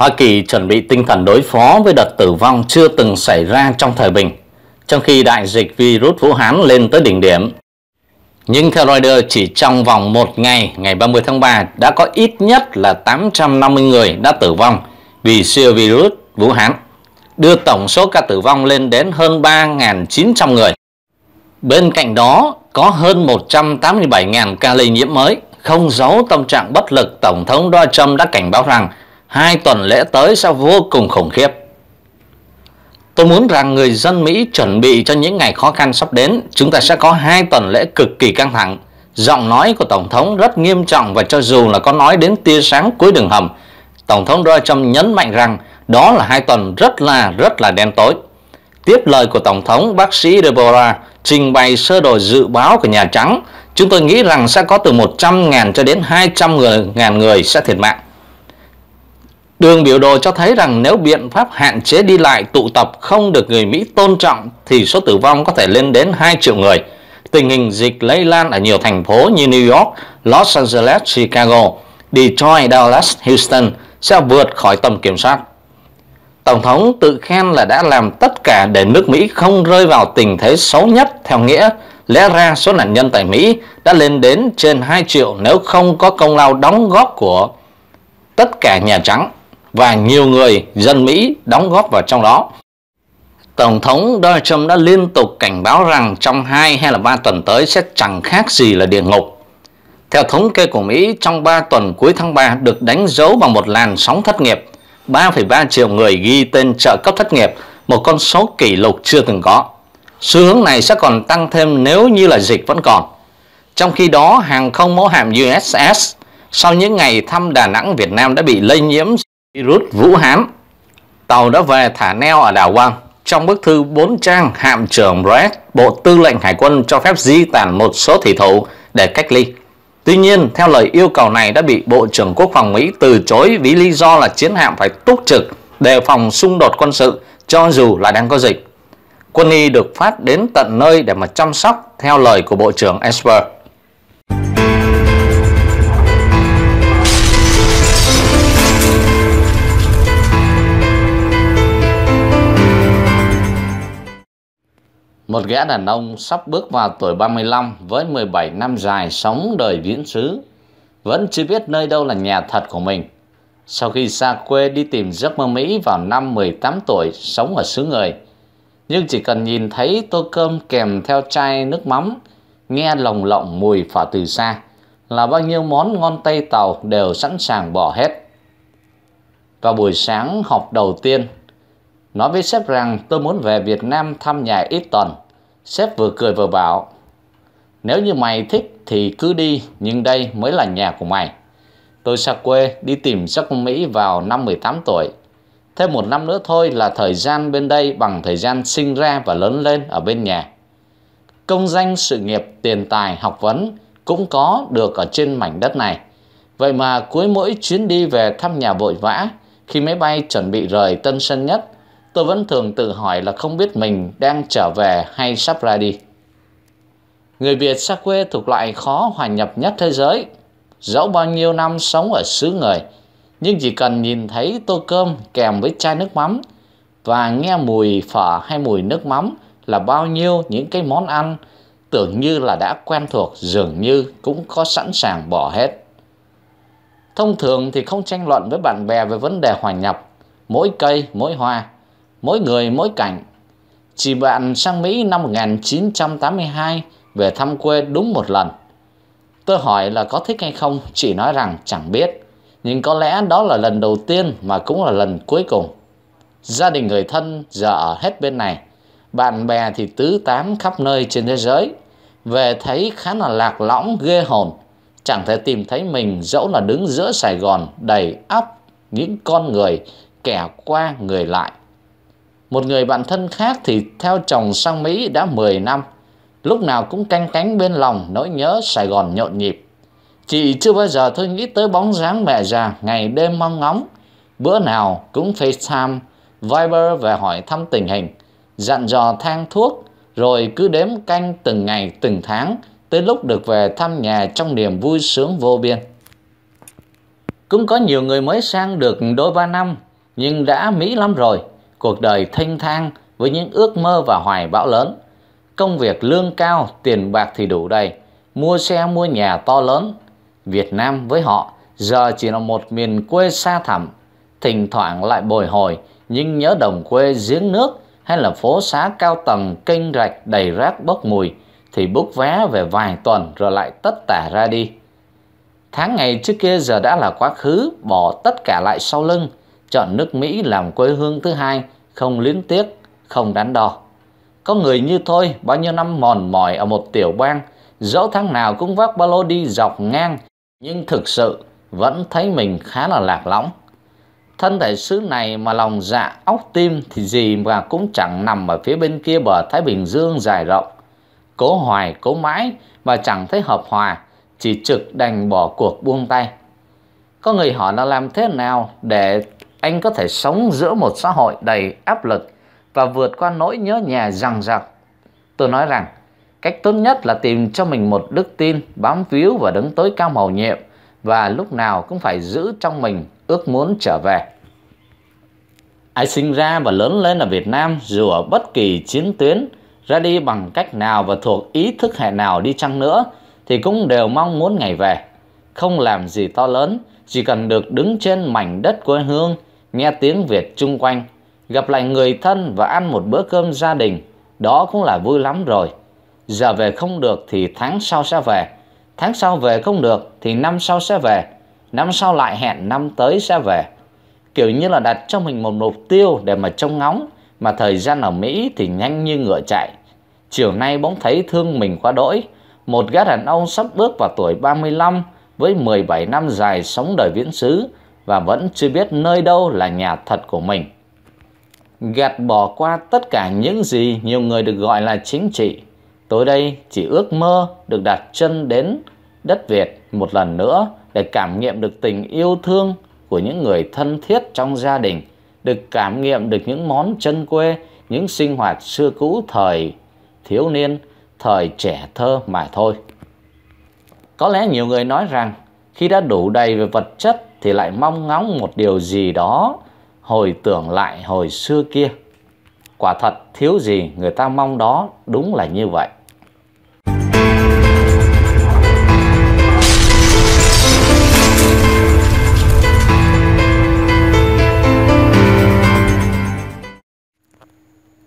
Hoa Kỳ chuẩn bị tinh thần đối phó với đợt tử vong chưa từng xảy ra trong thời bình, trong khi đại dịch virus Vũ Hán lên tới đỉnh điểm. Nhưng theo Reuters, chỉ trong vòng một ngày, ngày 30 tháng 3, đã có ít nhất là 850 người đã tử vong vì siêu virus Vũ Hán, đưa tổng số ca tử vong lên đến hơn 3.900 người. Bên cạnh đó, có hơn 187.000 ca lây nhiễm mới, không giấu tâm trạng bất lực Tổng thống Donald Trump đã cảnh báo rằng hai tuần lễ tới sẽ vô cùng khủng khiếp. Tôi muốn rằng người dân Mỹ chuẩn bị cho những ngày khó khăn sắp đến. Chúng ta sẽ có hai tuần lễ cực kỳ căng thẳng. Giọng nói của Tổng thống rất nghiêm trọng và cho dù là có nói đến tia sáng cuối đường hầm, Tổng thống Donald Trump nhấn mạnh rằng đó là hai tuần rất là rất là đen tối. Tiếp lời của Tổng thống bác sĩ Deborah trình bày sơ đồ dự báo của Nhà Trắng, chúng tôi nghĩ rằng sẽ có từ 100.000 cho đến 200.000 người sẽ thiệt mạng. Đường biểu đồ cho thấy rằng nếu biện pháp hạn chế đi lại tụ tập không được người Mỹ tôn trọng thì số tử vong có thể lên đến 2 triệu người. Tình hình dịch lây lan ở nhiều thành phố như New York, Los Angeles, Chicago, Detroit, Dallas, Houston sẽ vượt khỏi tầm kiểm soát. Tổng thống tự khen là đã làm tất cả để nước Mỹ không rơi vào tình thế xấu nhất theo nghĩa lẽ ra số nạn nhân tại Mỹ đã lên đến trên 2 triệu nếu không có công lao đóng góp của tất cả Nhà Trắng và nhiều người dân Mỹ đóng góp vào trong đó. Tổng thống Donald Trump đã liên tục cảnh báo rằng trong 2 hay là 3 tuần tới sẽ chẳng khác gì là địa ngục. Theo thống kê của Mỹ, trong 3 tuần cuối tháng 3 được đánh dấu bằng một làn sóng thất nghiệp. 3,3 triệu người ghi tên trợ cấp thất nghiệp, một con số kỷ lục chưa từng có. Xu hướng này sẽ còn tăng thêm nếu như là dịch vẫn còn. Trong khi đó, hàng không mẫu hạm USS sau những ngày thăm Đà Nẵng Việt Nam đã bị lây nhiễm Virus Vũ Hán Tàu đã về thả neo ở đảo Wang Trong bức thư 4 trang, hạm trưởng Brett, Bộ Tư lệnh Hải quân cho phép di tản một số thủy thủ để cách ly. Tuy nhiên, theo lời yêu cầu này đã bị Bộ trưởng Quốc phòng Mỹ từ chối vì lý do là chiến hạm phải túc trực đề phòng xung đột quân sự cho dù là đang có dịch. Quân y được phát đến tận nơi để mà chăm sóc theo lời của Bộ trưởng Esper. Một gã đàn ông sắp bước vào tuổi 35 với 17 năm dài sống đời viễn xứ, vẫn chưa biết nơi đâu là nhà thật của mình. Sau khi xa quê đi tìm giấc mơ Mỹ vào năm 18 tuổi sống ở xứ người, nhưng chỉ cần nhìn thấy tô cơm kèm theo chai nước mắm, nghe lồng lộng mùi phả từ xa, là bao nhiêu món ngon Tây Tàu đều sẵn sàng bỏ hết. Vào buổi sáng học đầu tiên, nói với sếp rằng tôi muốn về Việt Nam thăm nhà ít tuần. Sếp vừa cười vừa bảo, nếu như mày thích thì cứ đi, nhưng đây mới là nhà của mày. Tôi xa quê đi tìm giấc Mỹ vào năm 18 tuổi. Thêm một năm nữa thôi là thời gian bên đây bằng thời gian sinh ra và lớn lên ở bên nhà. Công danh sự nghiệp, tiền tài, học vấn cũng có được ở trên mảnh đất này. Vậy mà cuối mỗi chuyến đi về thăm nhà vội vã, khi máy bay chuẩn bị rời Tân Sơn Nhất – tôi vẫn thường tự hỏi là không biết mình đang trở về hay sắp ra đi. Người Việt xa quê thuộc loại khó hòa nhập nhất thế giới. Dẫu bao nhiêu năm sống ở xứ người, nhưng chỉ cần nhìn thấy tô cơm kèm với chai nước mắm và nghe mùi phở hay mùi nước mắm là bao nhiêu những cái món ăn tưởng như là đã quen thuộc dường như cũng có sẵn sàng bỏ hết. Thông thường thì không tranh luận với bạn bè về vấn đề hòa nhập, mỗi cây mỗi hoa mỗi người mỗi cảnh. Chị bạn sang Mỹ năm 1982 về thăm quê đúng một lần. Tôi hỏi là có thích hay không, chị nói rằng chẳng biết. Nhưng có lẽ đó là lần đầu tiên mà cũng là lần cuối cùng. Gia đình người thân giờ ở hết bên này. Bạn bè thì tứ tán khắp nơi trên thế giới. Về thấy khá là lạc lõng ghê hồn. Chẳng thể tìm thấy mình dẫu là đứng giữa Sài Gòn đầy ắp những con người kẻ qua người lại. Một người bạn thân khác thì theo chồng sang Mỹ đã 10 năm, lúc nào cũng canh cánh bên lòng nỗi nhớ Sài Gòn nhộn nhịp. Chị chưa bao giờ thôi nghĩ tới bóng dáng mẹ già ngày đêm mong ngóng. Bữa nào cũng FaceTime, Viber về hỏi thăm tình hình, dặn dò thang thuốc, rồi cứ đếm canh từng ngày từng tháng tới lúc được về thăm nhà trong niềm vui sướng vô biên. Cũng có nhiều người mới sang được đôi ba năm nhưng đã Mỹ lắm rồi cuộc đời thanh thang với những ước mơ và hoài bão lớn. Công việc lương cao, tiền bạc thì đủ đầy, mua xe mua nhà to lớn. Việt Nam với họ giờ chỉ là một miền quê xa thẳm, thỉnh thoảng lại bồi hồi nhưng nhớ đồng quê giếng nước hay là phố xá cao tầng kênh rạch đầy rác bốc mùi thì búc vé về vài tuần rồi lại tất tả ra đi. Tháng ngày trước kia giờ đã là quá khứ, bỏ tất cả lại sau lưng – chọn nước Mỹ làm quê hương thứ hai, không liến tiếc, không đắn đo. Có người như tôi bao nhiêu năm mòn mỏi ở một tiểu bang, dẫu tháng nào cũng vác ba lô đi dọc ngang, nhưng thực sự vẫn thấy mình khá là lạc lõng. Thân thể xứ này mà lòng dạ óc tim thì gì mà cũng chẳng nằm ở phía bên kia bờ Thái Bình Dương dài rộng. Cố hoài, cố mãi mà chẳng thấy hợp hòa, chỉ trực đành bỏ cuộc buông tay. Có người hỏi là làm thế nào để anh có thể sống giữa một xã hội đầy áp lực và vượt qua nỗi nhớ nhà rằng rằng. Tôi nói rằng, cách tốt nhất là tìm cho mình một đức tin bám víu và đứng tối cao màu nhiệm và lúc nào cũng phải giữ trong mình ước muốn trở về. Ai sinh ra và lớn lên ở Việt Nam dù ở bất kỳ chiến tuyến, ra đi bằng cách nào và thuộc ý thức hệ nào đi chăng nữa thì cũng đều mong muốn ngày về. Không làm gì to lớn, chỉ cần được đứng trên mảnh đất quê hương nghe tiếng Việt chung quanh, gặp lại người thân và ăn một bữa cơm gia đình, đó cũng là vui lắm rồi. Giờ về không được thì tháng sau sẽ về, tháng sau về không được thì năm sau sẽ về, năm sau lại hẹn năm tới sẽ về. Kiểu như là đặt cho mình một mục tiêu để mà trông ngóng, mà thời gian ở Mỹ thì nhanh như ngựa chạy. Chiều nay bỗng thấy thương mình quá đỗi, một gã đàn ông sắp bước vào tuổi 35 với 17 năm dài sống đời viễn xứ, và vẫn chưa biết nơi đâu là nhà thật của mình. Gạt bỏ qua tất cả những gì nhiều người được gọi là chính trị, tối đây chỉ ước mơ được đặt chân đến đất Việt một lần nữa để cảm nghiệm được tình yêu thương của những người thân thiết trong gia đình, được cảm nghiệm được những món chân quê, những sinh hoạt xưa cũ thời thiếu niên, thời trẻ thơ mà thôi. Có lẽ nhiều người nói rằng khi đã đủ đầy về vật chất thì lại mong ngóng một điều gì đó hồi tưởng lại hồi xưa kia quả thật thiếu gì người ta mong đó đúng là như vậy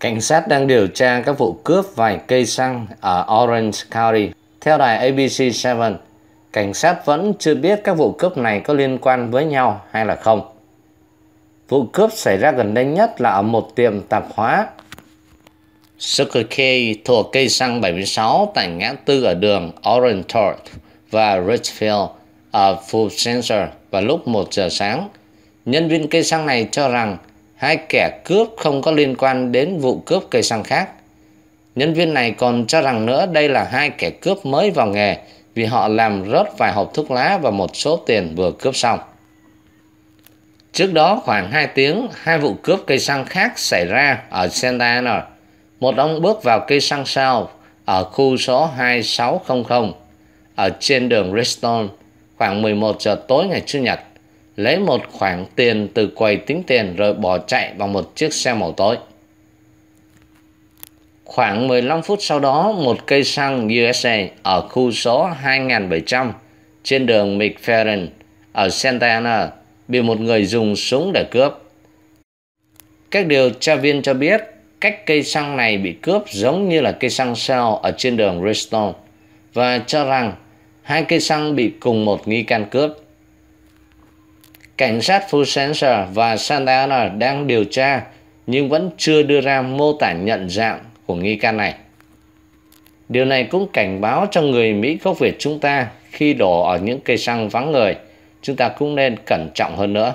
Cảnh sát đang điều tra các vụ cướp vài cây xăng ở Orange County. Theo đài ABC7, cảnh sát vẫn chưa biết các vụ cướp này có liên quan với nhau hay là không. Vụ cướp xảy ra gần đây nhất là ở một tiệm tạp hóa Sugar K thuộc cây xăng 76 tại ngã tư ở đường Oriental và Richfield ở Full Center vào lúc 1 giờ sáng. Nhân viên cây xăng này cho rằng hai kẻ cướp không có liên quan đến vụ cướp cây xăng khác. Nhân viên này còn cho rằng nữa đây là hai kẻ cướp mới vào nghề vì họ làm rớt vài hộp thuốc lá và một số tiền vừa cướp xong. Trước đó khoảng 2 tiếng, hai vụ cướp cây xăng khác xảy ra ở Santa Ana. Một ông bước vào cây xăng sau ở khu số 2600 ở trên đường Reston khoảng 11 giờ tối ngày Chủ nhật, lấy một khoản tiền từ quầy tính tiền rồi bỏ chạy bằng một chiếc xe màu tối. Khoảng 15 phút sau đó, một cây xăng USA ở khu số 2700 trên đường McFerrin ở Santa Ana bị một người dùng súng để cướp. Các điều tra viên cho biết cách cây xăng này bị cướp giống như là cây xăng Shell ở trên đường Bristol và cho rằng hai cây xăng bị cùng một nghi can cướp. Cảnh sát Full Sensor và Santa Ana đang điều tra nhưng vẫn chưa đưa ra mô tả nhận dạng của nghi can này. Điều này cũng cảnh báo cho người Mỹ gốc Việt chúng ta khi đổ ở những cây xăng vắng người, chúng ta cũng nên cẩn trọng hơn nữa.